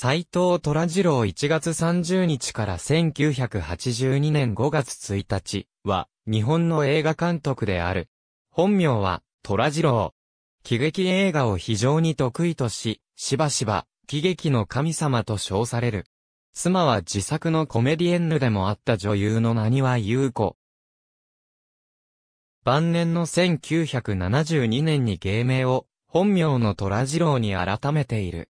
斎藤虎次郎1月30日から1982年5月1日は日本の映画監督である。本名は虎次郎。喜劇映画を非常に得意とし、しばしば喜劇の神様と称される。妻は自作のコメディエンヌでもあった女優のには優子。晩年の1972年に芸名を本名の虎次郎に改めている。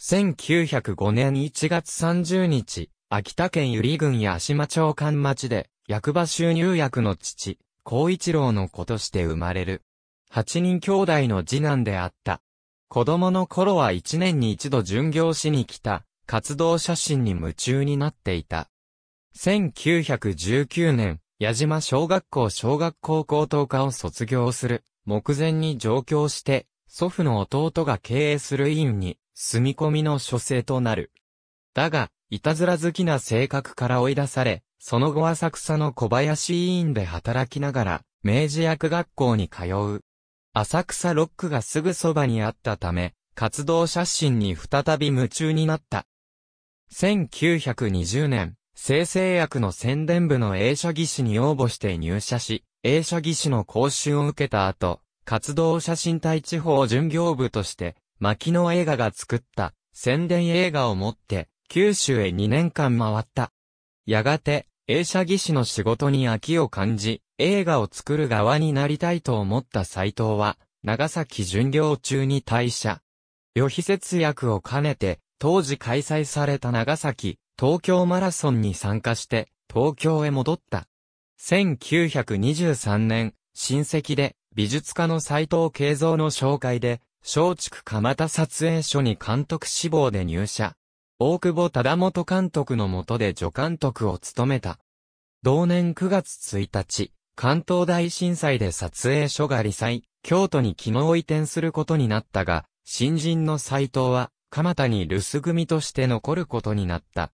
1905年1月30日、秋田県百合郡八島町間町で、役場収入役の父、孝一郎の子として生まれる。8人兄弟の次男であった。子供の頃は1年に一度巡業しに来た、活動写真に夢中になっていた。1919年、矢島小学校小学校高等科を卒業する、目前に上京して、祖父の弟が経営する委員に、住み込みの書生となる。だが、いたずら好きな性格から追い出され、その後浅草の小林委員で働きながら、明治薬学校に通う。浅草ロックがすぐそばにあったため、活動写真に再び夢中になった。1920年、生成薬の宣伝部の映写技師に応募して入社し、映写技師の講習を受けた後、活動写真隊地方巡業部として、牧野映画が作った宣伝映画を持って九州へ2年間回った。やがて映写技師の仕事に飽きを感じ、映画を作る側になりたいと思った斎藤は、長崎巡業中に退社。予備節約を兼ねて、当時開催された長崎、東京マラソンに参加して、東京へ戻った。1923年、親戚で、美術家の斎藤慶三の紹介で、松竹蒲田撮影所に監督志望で入社。大久保忠元監督の下で助監督を務めた。同年9月1日、関東大震災で撮影所が離災、京都に肝を移転することになったが、新人の斎藤は、蒲田に留守組として残ることになった。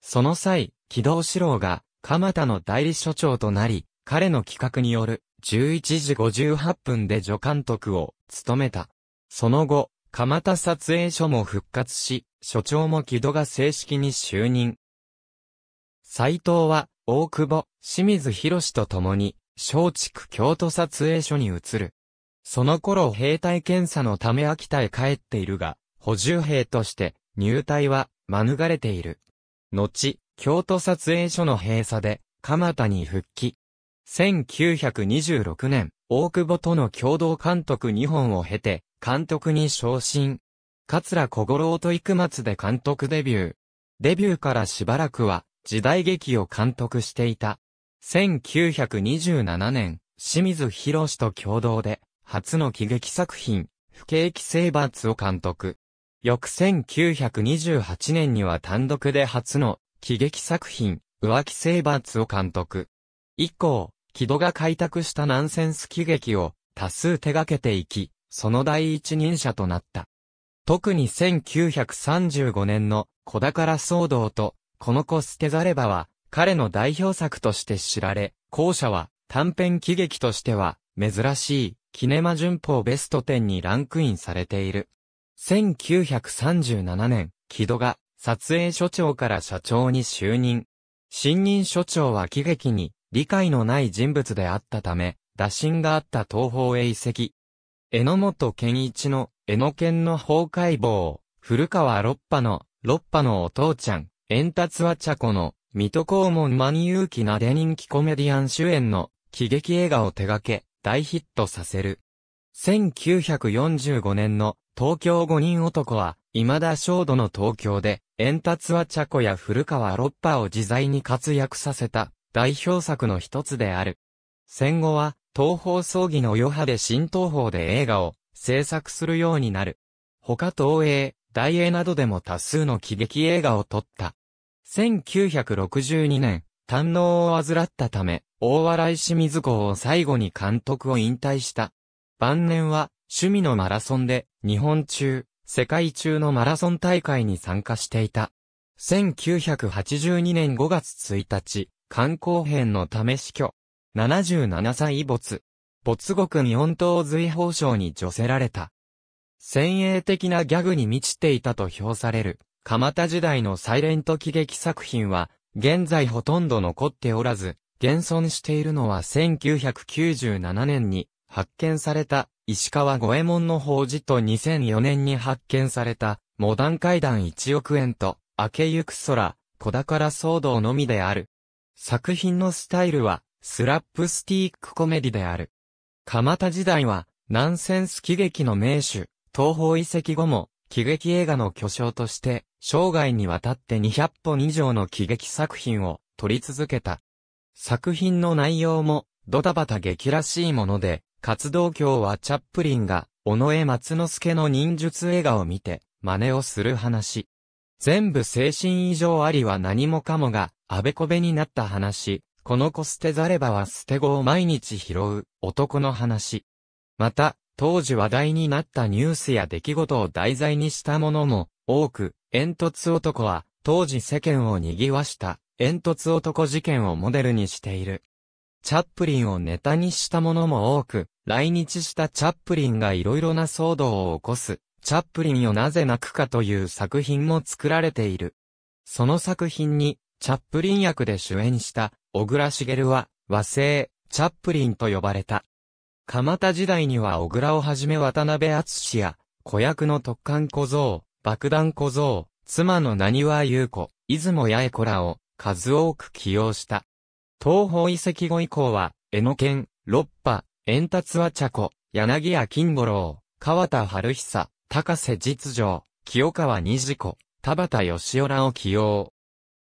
その際、木戸志郎が、蒲田の代理所長となり、彼の企画による、11時58分で助監督を、務めた。その後、蒲田撮影所も復活し、所長も木戸が正式に就任。斎藤は、大久保、清水博と共に、松竹京都撮影所に移る。その頃兵隊検査のため秋田へ帰っているが、補充兵として入隊は免れている。後、京都撮影所の閉鎖で、蒲田に復帰。1926年、大久保との共同監督2本を経て、監督に昇進。桂小五郎と幾松で監督デビュー。デビューからしばらくは、時代劇を監督していた。1927年、清水博士と共同で、初の喜劇作品、不景気征伐を監督。翌1928年には単独で初の喜劇作品、浮気征伐を監督。以降、木戸が開拓したナンセンス喜劇を多数手掛けていき、その第一人者となった。特に1935年の小宝騒動と、この子捨てざればは、彼の代表作として知られ、後者は短編喜劇としては、珍しい、キネマ旬報ベスト10にランクインされている。1937年、木戸が、撮影所長から社長に就任。新任所長は喜劇に、理解のない人物であったため、打診があった東方へ移籍。榎本健一の、榎健の崩壊棒、古川六波の、六波のお父ちゃん、円達は茶子の、水戸黄門に有機なで人気コメディアン主演の、喜劇映画を手掛け、大ヒットさせる。1945年の、東京五人男は、今田翔土の東京で、円達は茶子や古川六波を自在に活躍させた、代表作の一つである。戦後は、東方葬儀の余波で新東方で映画を制作するようになる。他東映、大映などでも多数の喜劇映画を撮った。1962年、胆脳を患ったため、大笑い清水港を最後に監督を引退した。晩年は、趣味のマラソンで、日本中、世界中のマラソン大会に参加していた。1982年5月1日、観光編のため死去。77歳没。没獄日本刀随法賞に除せられた。先鋭的なギャグに満ちていたと評される、蒲田時代のサイレント喜劇作品は、現在ほとんど残っておらず、現存しているのは1997年に発見された石川五右衛門の法事と2004年に発見されたモダン階段1億円と明けゆく空、小宝騒動のみである。作品のスタイルはスラップスティックコメディである。蒲田時代は、ナンセンス喜劇の名手、東方遺跡後も、喜劇映画の巨匠として、生涯にわたって200本以上の喜劇作品を撮り続けた。作品の内容も、ドタバタ劇らしいもので、活動教はチャップリンが、尾上松之助の忍術映画を見て、真似をする話。全部精神異常ありは何もかもが、あべこべになった話、この子捨てざればは捨て子を毎日拾う男の話。また、当時話題になったニュースや出来事を題材にしたものも多く、煙突男は当時世間を賑わした煙突男事件をモデルにしている。チャップリンをネタにしたものも多く、来日したチャップリンが色々な騒動を起こす、チャップリンをなぜ泣くかという作品も作られている。その作品に、チャップリン役で主演した小倉茂は、和製、チャップリンと呼ばれた。鎌田時代には小倉をはじめ渡辺厚や、子役の特艦小僧、爆弾小僧、妻の何は優子、出雲八重子らを数多く起用した。東方遺跡後以降は、江野県、六波、円達和茶子、柳家金五郎、川田春久、高瀬実情、清川二次子、田畑義雄らを起用。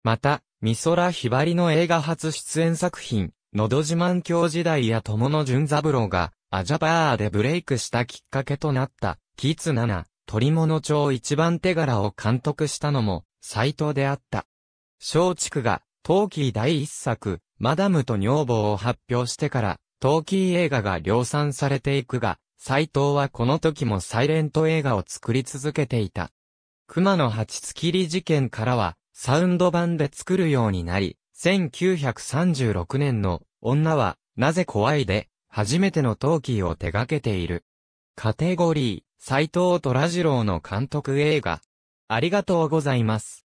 また、美空ひばりの映画初出演作品、のど自慢教時代や友野淳三郎が、アジャパーでブレイクしたきっかけとなった、キツナナ、鳥物町一番手柄を監督したのも、斎藤であった。松竹が、キー第一作、マダムと女房を発表してから、キー映画が量産されていくが、斎藤はこの時もサイレント映画を作り続けていた。熊野八月り事件からは、サウンド版で作るようになり、1936年の女はなぜ怖いで初めてのトーキーを手掛けている。カテゴリー、斎藤虎次郎の監督映画。ありがとうございます。